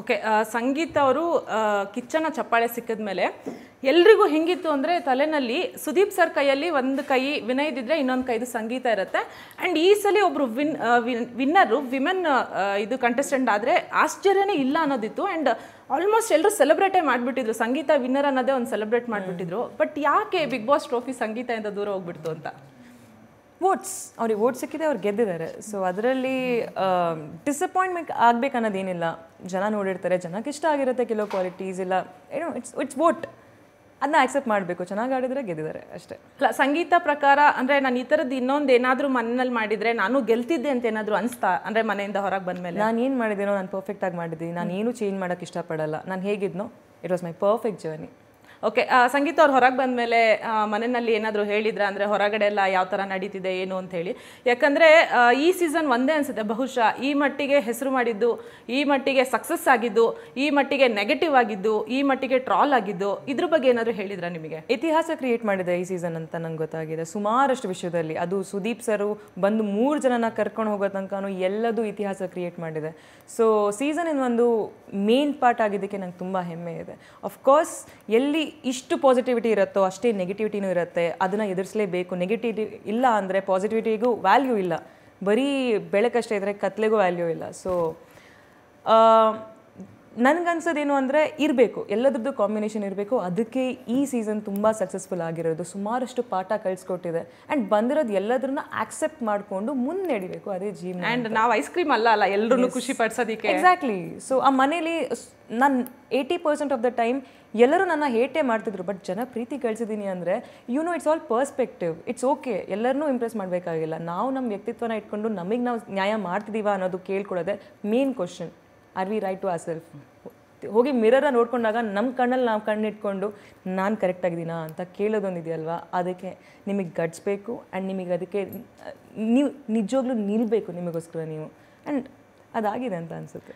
okay ಸಂಗೀತ ಅವರು ಕಿಚ್ಚನ ಚಪ್ಪಾಳೆ ಸಿಕ್ಕಿದ ಮೇಲೆ ಎಲ್ರಿಗೂ ಹೆಂಗಿತ್ತು ಅಂದರೆ ತಲೆನಲ್ಲಿ ಸುದೀಪ್ ಸರ್ ಕೈಯಲ್ಲಿ ಒಂದು ಕೈ ವಿನಯ್ದಿದ್ರೆ ಇನ್ನೊಂದು ಕೈದು ಸಂಗೀತ ಇರುತ್ತೆ ಆ್ಯಂಡ್ ಈ ಸಲ ಒಬ್ಬರು ವಿನ್ ವಿನ್ನರು ವಿಮೆನ್ ಇದು ಕಂಟೆಸ್ಟೆಂಟ್ ಆದರೆ ಆಶ್ಚರ್ಯನೇ ಇಲ್ಲ ಅನ್ನೋದಿತ್ತು ಆ್ಯಂಡ್ ಆಲ್ಮೋಸ್ಟ್ ಎಲ್ಲರೂ ಸೆಲೆಬ್ರೇಟೇ ಮಾಡಿಬಿಟ್ಟಿದ್ರು ಸಂಗೀತ ವಿನ್ನರ್ ಅನ್ನೋದೇ ಒಂದು ಸೆಲೆಬ್ರೇಟ್ ಮಾಡಿಬಿಟ್ಟಿದ್ರು ಬಟ್ ಯಾಕೆ ಬಿಗ್ ಬಾಸ್ ಟ್ರೋಫಿ ಸಂಗೀತದಿಂದ ದೂರ ಹೋಗ್ಬಿಡ್ತು ಅಂತ ವೋಟ್ಸ್ ಅವ್ರಿಗೆ ವೋಟ್ ಸಿಕ್ಕಿದೆ ಅವ್ರು ಗೆದ್ದಿದ್ದಾರೆ ಸೊ ಅದರಲ್ಲಿ ಡಿಸಪಾಯಿಂಟ್ಮೆಂಟ್ ಆಗಬೇಕನ್ನೋದೇನಿಲ್ಲ ಜನ ನೋಡಿರ್ತಾರೆ ಜನಕ್ಕೆ ಇಷ್ಟ ಆಗಿರುತ್ತೆ ಕೆಲವು ಕ್ವಾಲಿಟೀಸ್ ಇಲ್ಲ ಏನೋ ಇಟ್ಸ್ ಇಟ್ಸ್ ವೋಟ್ ಅದನ್ನ ಆಕ್ಸೆಪ್ಟ್ ಮಾಡಬೇಕು ಚೆನ್ನಾಗಿ ಆಡಿದರೆ ಗೆದ್ದಿದ್ದಾರೆ ಅಷ್ಟೇ ಅಲ್ಲ ಸಂಗೀತ ಪ್ರಕಾರ ಅಂದರೆ ನಾನು ಈ ಥರದ್ದು ಇನ್ನೊಂದು ಏನಾದರೂ ಮನೇಲಿ ಮಾಡಿದರೆ ನಾನು ಗೆಲ್ತಿದ್ದೆ ಅಂತ ಏನಾದರೂ ಅನಿಸ್ತಾ ಅಂದರೆ ಮನೆಯಿಂದ ಹೊರಗೆ ಮೇಲೆ ನಾನು ಏನು ಮಾಡಿದ್ದೀನೋ ನಾನು ಪರ್ಫೆಕ್ಟಾಗಿ ಮಾಡಿದ್ದೀನಿ ನಾನು ಏನು ಚೇಂಜ್ ಮಾಡೋಕ್ಕೆ ಇಷ್ಟಪಡಲ್ಲ ನಾನು ಹೇಗಿದ್ನೋ it was my perfect journey okay Sangeetha ಅವ್ರು ಹೊರಗೆ ಬಂದಮೇಲೆ ಮನೆಯಲ್ಲಿ ಏನಾದರೂ ಹೇಳಿದ್ರ ಅಂದರೆ ಹೊರಗಡೆ ಎಲ್ಲ ಯಾವ ಥರ ನಡೀತಿದೆ ಏನು ಅಂತ ಹೇಳಿ ಯಾಕಂದರೆ ಈ ಸೀಸನ್ ಒಂದೇ ಅನಿಸುತ್ತೆ ಬಹುಶಃ ಈ ಮಟ್ಟಿಗೆ ಹೆಸರು ಮಾಡಿದ್ದು ಈ ಮಟ್ಟಿಗೆ ಸಕ್ಸಸ್ ಆಗಿದ್ದು ಈ ಮಟ್ಟಿಗೆ ನೆಗೆಟಿವ್ ಆಗಿದ್ದು ಈ ಮಟ್ಟಿಗೆ ಟ್ರಾಲ್ ಆಗಿದ್ದು ಇದ್ರ ಬಗ್ಗೆ ಏನಾದರೂ ಹೇಳಿದ್ರ ನಿಮಗೆ ಇತಿಹಾಸ ಕ್ರಿಯೇಟ್ ಮಾಡಿದೆ ಈ ಸೀಸನ್ ಅಂತ ನಂಗೆ ಗೊತ್ತಾಗಿದೆ ಸುಮಾರಷ್ಟು ವಿಷಯದಲ್ಲಿ ಅದು ಸುದೀಪ್ ಸರು ಬಂದು ಮೂರು ಜನನ ಕರ್ಕೊಂಡು ಹೋಗೋ ತನಕ ಎಲ್ಲದೂ ಇತಿಹಾಸ ಕ್ರಿಯೇಟ್ ಮಾಡಿದೆ ಸೊ ಸೀಸನ್ ಒಂದು ಮೇನ್ ಪಾರ್ಟ್ ಆಗಿದ್ದಕ್ಕೆ ನಂಗೆ ತುಂಬ ಹೆಮ್ಮೆ ಇದೆ ಆಫ್ಕೋರ್ಸ್ ಎಲ್ಲಿ ಇಷ್ಟು ಪಾಸಿಟಿವಿಟಿ ಇರುತ್ತೋ ಅಷ್ಟೇ ನೆಗೆಟಿವಿಟಿನೂ ಇರುತ್ತೆ ಅದನ್ನು ಎದುರಿಸಲೇಬೇಕು ನೆಗೆಟಿವಿಟಿ ಇಲ್ಲ ಅಂದರೆ ಪಾಸಿಟಿವಿಟಿಗೂ ವ್ಯಾಲ್ಯೂ ಇಲ್ಲ ಬರೀ ಬೆಳಕಷ್ಟೇ ಇದ್ದರೆ ಕತ್ಲೆಗೂ ವ್ಯಾಲ್ಯೂ ಇಲ್ಲ ಸೊ ನನಗನ್ಸೋದೇನು ಅಂದರೆ ಇರಬೇಕು ಎಲ್ಲದ್ರದ್ದು ಕಾಂಬಿನೇಷನ್ ಇರಬೇಕು ಅದಕ್ಕೆ ಈ ಸೀಸನ್ ತುಂಬ ಸಕ್ಸಸ್ಫುಲ್ ಆಗಿರೋದು ಸುಮಾರಷ್ಟು ಪಾಠ ಕಳಿಸ್ಕೊಟ್ಟಿದೆ ಆ್ಯಂಡ್ ಬಂದಿರೋದು ಎಲ್ಲದನ್ನ ಆಕ್ಸೆಪ್ಟ್ ಮಾಡಿಕೊಂಡು ನಡಿಬೇಕು ಅದೇ ಜೀವನ ಆ್ಯಂಡ್ ನಾವು ಐಸ್ ಕ್ರೀಮ್ ಅಲ್ಲ ಅಲ್ಲ ಎಲ್ಲರೂ ಖುಷಿ ಪಡಿಸೋದಕ್ಕೆ ಎಕ್ಸಾಕ್ಟ್ಲಿ ಸೊ ಆ ಮನೇಲಿ ನಾನು eighty percent of the time ಎಲ್ಲರೂ ನನ್ನ ಹೇಟೆ ಮಾಡ್ತಿದ್ರು ಬಟ್ ಜನ ಪ್ರೀತಿ ಕಳಿಸಿದ್ದೀನಿ ಅಂದರೆ you know it's all perspective it's okay ಎಲ್ಲರನ್ನೂ ಇಂಪ್ರೆಸ್ ಮಾಡಬೇಕಾಗಿಲ್ಲ ನಾವು ನಮ್ಮ ವ್ಯಕ್ತಿತ್ವನ ಇಟ್ಕೊಂಡು ನಮಗೆ ನಾವು ನ್ಯಾಯ ಮಾಡ್ತಿದ್ದೀವ ಅನ್ನೋದು ಕೇಳ್ಕೊಡೋದೇ main question are we right to ourself ಹೋಗಿ ಮಿರರ ನೋಡ್ಕೊಂಡಾಗ ನಮ್ಮ ಕಣ್ಣಲ್ಲಿ ನಾವು ಕಣ್ಣಿಟ್ಕೊಂಡು ನಾನು ಕರೆಕ್ಟಾಗಿದ್ದೀನ ಅಂತ ಕೇಳೋದೊಂದಿದೆಯಲ್ವಾ ಅದಕ್ಕೆ ನಿಮಗೆ ಗಡ್ಸ್ಬೇಕು ಆ್ಯಂಡ್ ನಿಮಗೆ ಅದಕ್ಕೆ ನೀವು ನಿಜವಾಗ್ಲೂ ನಿಲ್ಲಬೇಕು ನಿಮಗೋಸ್ಕರ ನೀವು ಆ್ಯಂಡ್ ಅದಾಗಿದೆ ಅಂತ ಅನಿಸುತ್ತೆ